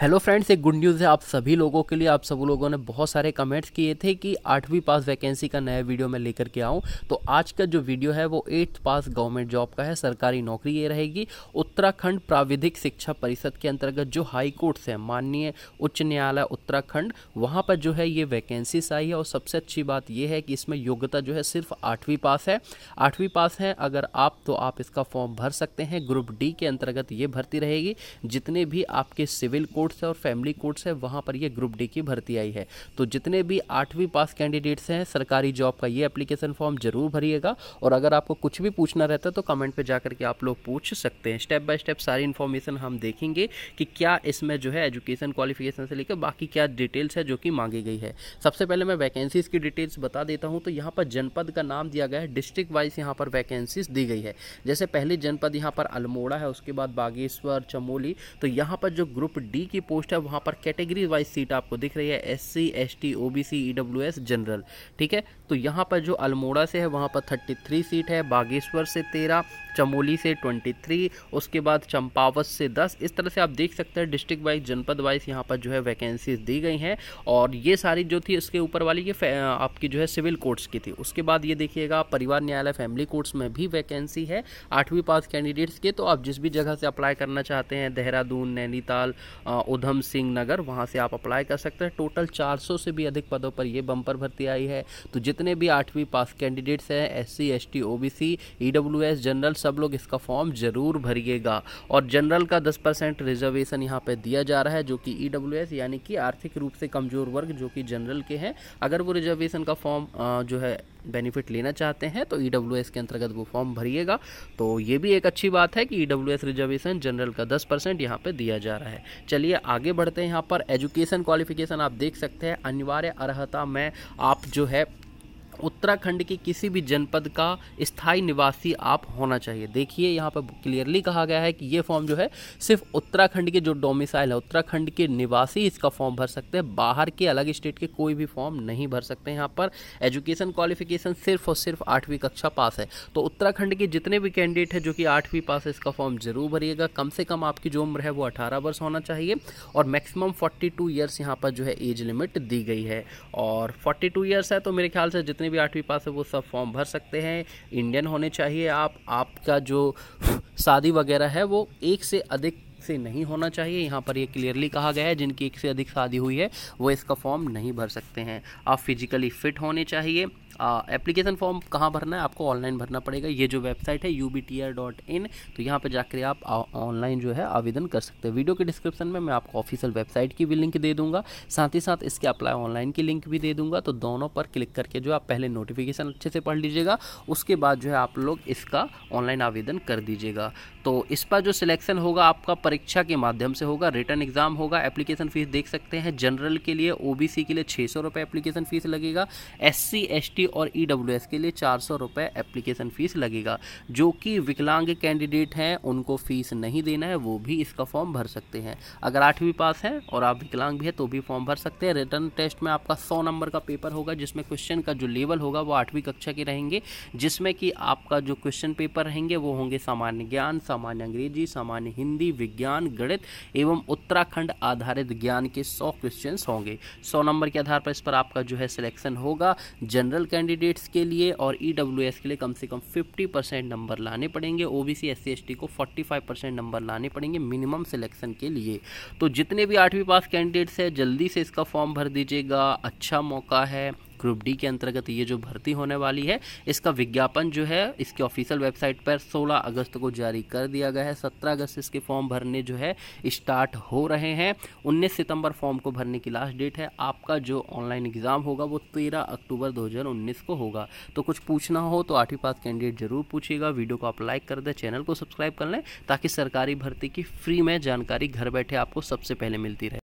hello friends एक good news है आप सभी लोगों के लिए आप सब लोगों ने बहुत सारे कमेंट्स किए थे कि आठवीं पास वैकेंसी का नया वीडियो मैं लेकर के आऊँ तो आज का जो वीडियो है वो एट्थ पास गवर्नमेंट जॉब का है सरकारी नौकरी ये रहेगी उत्तराखंड प्राविधिक शिक्षा परिषद के अंतर्गत जो हाई कोर्ट्स हैं माननीय उच्च न्यायालय उत्तराखंड वहाँ पर जो है ये वैकेंसीस आई है और सबसे अच्छी बात यह है कि इसमें योग्यता जो है सिर्फ आठवीं पास है आठवीं पास है अगर आप तो आप इसका फॉर्म भर सकते हैं ग्रुप डी के अंतर्गत ये भर्ती रहेगी जितने भी आपके सिविल कोर्ट कोर्स है और फैमिली कोर्स है वहाँ पर ये ग्रुप डी की भर्ती आई है तो जितने भी आठवीं पास कैंडिडेट्स हैं सरकारी जॉब का ये एप्लीकेशन फॉर्म जरूर भरिएगा और अगर आपको कुछ भी पूछना रहता है तो कमेंट पर जाकर के आप लोग पूछ सकते हैं स्टेप बाय स्टेप सारी इन्फॉर्मेशन हम देखेंगे कि क्या इसमें जो है एजुकेशन क्वालिफिकेशन से लेकर बाकी क्या डिटेल्स है जो कि मांगी गई है सबसे पहले मैं वैकेंसीज़ की डिटेल्स बता देता हूँ तो यहाँ पर जनपद का नाम दिया गया है डिस्ट्रिक्ट वाइज यहाँ पर वैकेंसीज दी गई है जैसे पहले जनपद यहाँ पर अल्मोड़ा है उसके बाद बागेश्वर चमोली तो यहाँ पर जो ग्रुप डी की की पोस्ट है वहाँ पर कैटेगरी वाइज सीट आपको दिख रही है S C S T O B C E W S general ठीक है तो यहाँ पर जो अल्मोड़ा से है वहाँ पर थर्टी थ्री सीट है बागेश्वर से तेरह चमोली से ट्वेंटी थ्री उसके बाद चंपावत से दस इस तरह से आप देख सकते हैं डिस्ट्रिक्ट वाइज जनपद वाइज यहाँ पर जो है वैकेंसीज दी गई हैं और ये सारी जो थी इसके ऊपर वाली ये आपकी जो है सिविल कोर्ट्स की थी उसके बाद ये देखिएगा परिवार न्यायालय फैमिली कोर्ट्स में भी वैकेंसी है आठवीं पास कैंडिडेट्स के तो आप जिस भी जगह से अप्लाई करना चाहते हैं देहरादून नैनीताल उधम सिंह नगर वहाँ से आप अप्लाई कर सकते हैं टोटल 400 से भी अधिक पदों पर ये बम्पर भर्ती आई है तो जितने भी आठवीं पास कैंडिडेट्स हैं S C S T O B C E W S general सब लोग इसका फॉर्म ज़रूर भरिएगा और जनरल का दस परसेंट रिजर्वेशन यहाँ पर दिया जा रहा है जो कि ई डब्ल्यू एस यानी कि आर्थिक रूप से कमज़ोर वर्ग जो कि जनरल के हैं अगर वो रिजर्वेशन का फॉर्म जो है बेनिफिट लेना चाहते हैं तो ई e के अंतर्गत वो फॉर्म भरिएगा तो ये भी एक अच्छी बात है कि ई रिजर्वेशन जनरल का दस परसेंट यहाँ पर दिया जा रहा है चलिए आगे बढ़ते हैं यहाँ पर एजुकेशन क्वालिफिकेशन आप देख सकते हैं अनिवार्य अर्हता में आप जो है उत्तराखंड के किसी भी जनपद का स्थायी निवासी आप होना चाहिए देखिए यहाँ पर क्लियरली कहा गया है कि ये फॉर्म जो है सिर्फ उत्तराखंड के जो डोमिसाइल है उत्तराखंड के निवासी इसका फॉर्म भर सकते हैं बाहर के अलग स्टेट के कोई भी फॉर्म नहीं भर सकते यहाँ पर एजुकेशन क्वालिफिकेशन सिर्फ और सिर्फ आठवीं कक्षा पास है तो उत्तराखंड के जितने भी कैंडिडेट हैं जो कि आठवीं पास है इसका फॉर्म जरूर भरिएगा कम से कम आपकी जो उम्र है वो अठारह वर्ष होना चाहिए और मैक्सिमम फोर्टी टू ईयर्स यहाँ पर जो है एज लिमिट दी गई है और फोर्टी टू ईयर्स है तो मेरे ख्याल से जितने भी आठवीं पास है वो सब फॉर्म भर सकते हैं इंडियन होने चाहिए आप आपका जो शादी वगैरह है वो एक से अधिक से नहीं होना चाहिए यहाँ पर ये क्लियरली कहा गया है जिनकी एक से अधिक शादी हुई है वो इसका फॉर्म नहीं भर सकते हैं आप फिजिकली फिट होने चाहिए एप्लीकेशन फॉर्म कहाँ भरना है आपको ऑनलाइन भरना पड़ेगा ये जो वेबसाइट है U B T R dot in तो यहाँ पर जाकर आप ऑनलाइन जो है आवेदन कर सकते हैं वीडियो के डिस्क्रिप्शन में मैं आपको ऑफिशियल वेबसाइट की भी लिंक दे दूंगा साथ ही साथ इसके अप्लाई ऑनलाइन की लिंक भी दे दूंगा तो दोनों पर क्लिक करके जो आप पहले नोटिफिकेशन अच्छे से पढ़ लीजिएगा उसके बाद जो है आप लोग इसका ऑनलाइन आवेदन कर दीजिएगा तो इस पर जो सिलेक्शन होगा आपका परीक्षा के माध्यम से होगा रिटर्न एग्जाम होगा एप्लीकेशन फीस देख सकते हैं जनरल के लिए ओ के लिए छः सौ रुपये एप्लीकेशन फ़ीस लगेगा एस टी और एस e के लिए चार सौ रुपये एप्लीकेशन फ़ीस लगेगा जो कि विकलांग कैंडिडेट हैं उनको फ़ीस नहीं देना है वो भी इसका फॉर्म भर सकते हैं अगर आठवीं पास हैं और आप विकलांग भी हैं तो भी फॉर्म भर सकते हैं रिटर्न टेस्ट में आपका सौ नंबर का पेपर होगा जिसमें क्वेश्चन का जो लेवल होगा वो आठवीं कक्षा के रहेंगे जिसमें कि आपका जो क्वेश्चन पेपर रहेंगे वो होंगे सामान्य ज्ञान सामान्य अंग्रेजी सामान्य हिंदी विज्ञान ज्ञान गणित एवं उत्तराखंड आधारित ज्ञान के सौ क्वेश्चन होंगे सौ नंबर के आधार पर इस पर आपका जो है सिलेक्शन होगा जनरल कैंडिडेट्स के लिए और ई e के लिए कम से कम फिफ्टी नंबर लाने पड़ेंगे ओ बी सी को फोर्टी नंबर लाने पड़ेंगे मिनिमम सिलेक्शन के लिए तो जितने भी आठवीं पास कैंडिडेट्स हैं जल्दी से इसका फॉर्म भर दीजिएगा अच्छा मौका है ग्रुप डी के अंतर्गत ये जो भर्ती होने वाली है इसका विज्ञापन जो है इसके ऑफिशियल वेबसाइट पर 16 अगस्त को जारी कर दिया गया है 17 अगस्त इसके फॉर्म भरने जो है स्टार्ट हो रहे हैं 19 सितंबर फॉर्म को भरने की लास्ट डेट है आपका जो ऑनलाइन एग्ज़ाम होगा वो 13 अक्टूबर 2019 को होगा तो कुछ पूछना हो तो आठवीं पास कैंडिडेट ज़रूर पूछिएगा वीडियो को आप लाइक कर दें चैनल को सब्सक्राइब कर लें ताकि सरकारी भर्ती की फ्री में जानकारी घर बैठे आपको सबसे पहले मिलती रहे